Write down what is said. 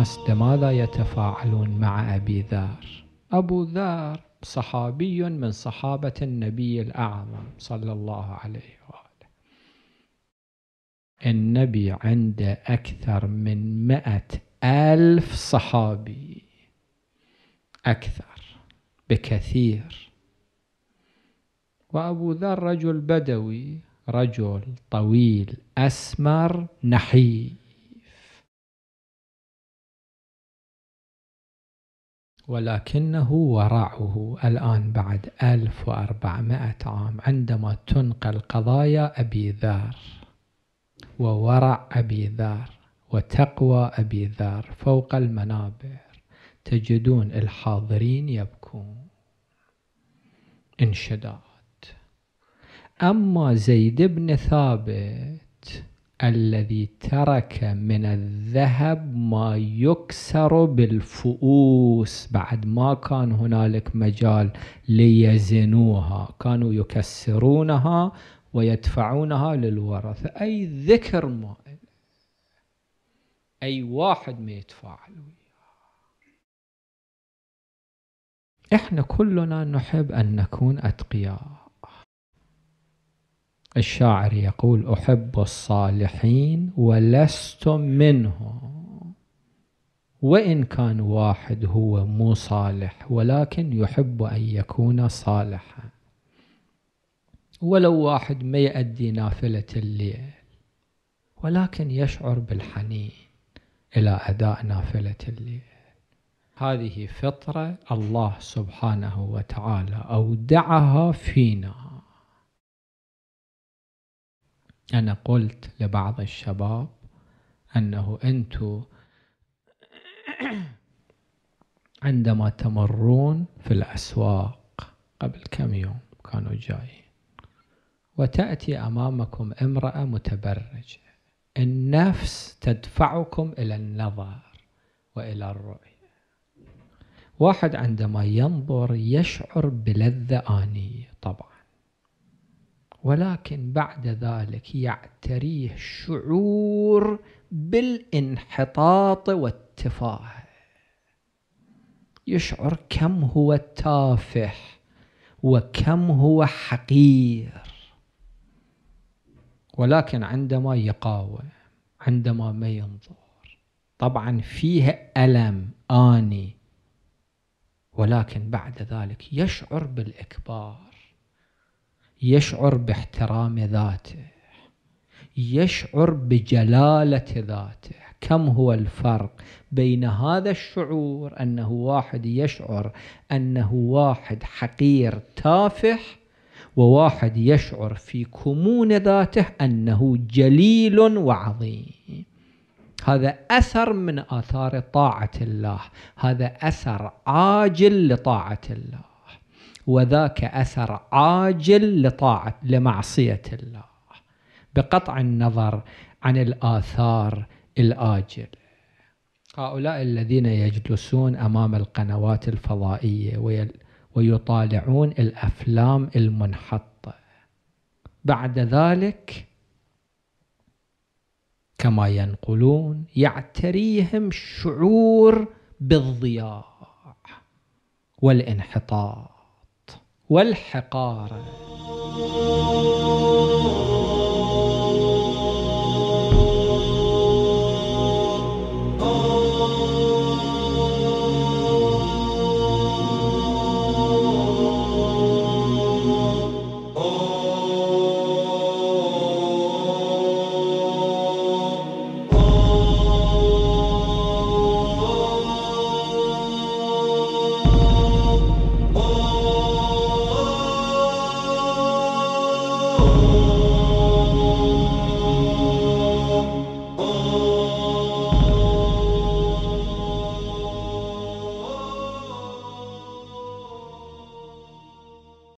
الناس لماذا يتفاعلون مع أبي ذر أبو ذر صحابي من صحابة النبي الأعظم صلى الله عليه وآله النبي عنده أكثر من مئة ألف صحابي أكثر بكثير وأبو ذر رجل بدوي رجل طويل أسمر نحيف ولكنه ورعه الآن بعد 1400 عام عندما تنقل قضايا أبي ذر وورع أبي ذر وتقوى أبي ذر فوق المنابر تجدون الحاضرين يبكون انشداد أما زيد بن ثابت الذي ترك من الذهب ما يكسر بالفؤوس بعد ما كان هنالك مجال ليزنوها كانوا يكسرونها ويدفعونها للورثة أي ذكر ما أي واحد ما يتفاعل وياه إحنا كلنا نحب أن نكون أتقياء الشاعر يقول أحب الصالحين ولست منهم وإن كان واحد هو مو صالح ولكن يحب أن يكون صالحا ولو واحد ما يؤدي نافلة الليل ولكن يشعر بالحنين إلى أداء نافلة الليل هذه فطرة الله سبحانه وتعالى أودعها فينا أنا قلت لبعض الشباب أنه أنتو عندما تمرون في الأسواق قبل كم يوم كانوا جايين وتأتي أمامكم امرأة متبرجة النفس تدفعكم إلى النظر وإلى الرؤية واحد عندما ينظر يشعر بلذة آنية طبعا ولكن بعد ذلك يعتريه شعور بالانحطاط والتفاهه يشعر كم هو تافه وكم هو حقير ولكن عندما يقاوم عندما ما ينظر طبعا فيها ألم آني ولكن بعد ذلك يشعر بالإكبار يشعر باحترام ذاته يشعر بجلاله ذاته كم هو الفرق بين هذا الشعور انه واحد يشعر انه واحد حقير تافه وواحد يشعر في كمون ذاته انه جليل وعظيم هذا اثر من اثار طاعه الله هذا اثر عاجل لطاعه الله وذاك أثر عاجل لطاعة لمعصية الله بقطع النظر عن الآثار الآجلة هؤلاء الذين يجلسون أمام القنوات الفضائية ويطالعون الأفلام المنحطة بعد ذلك كما ينقلون يعتريهم شعور بالضياع والانحطاط والحقارة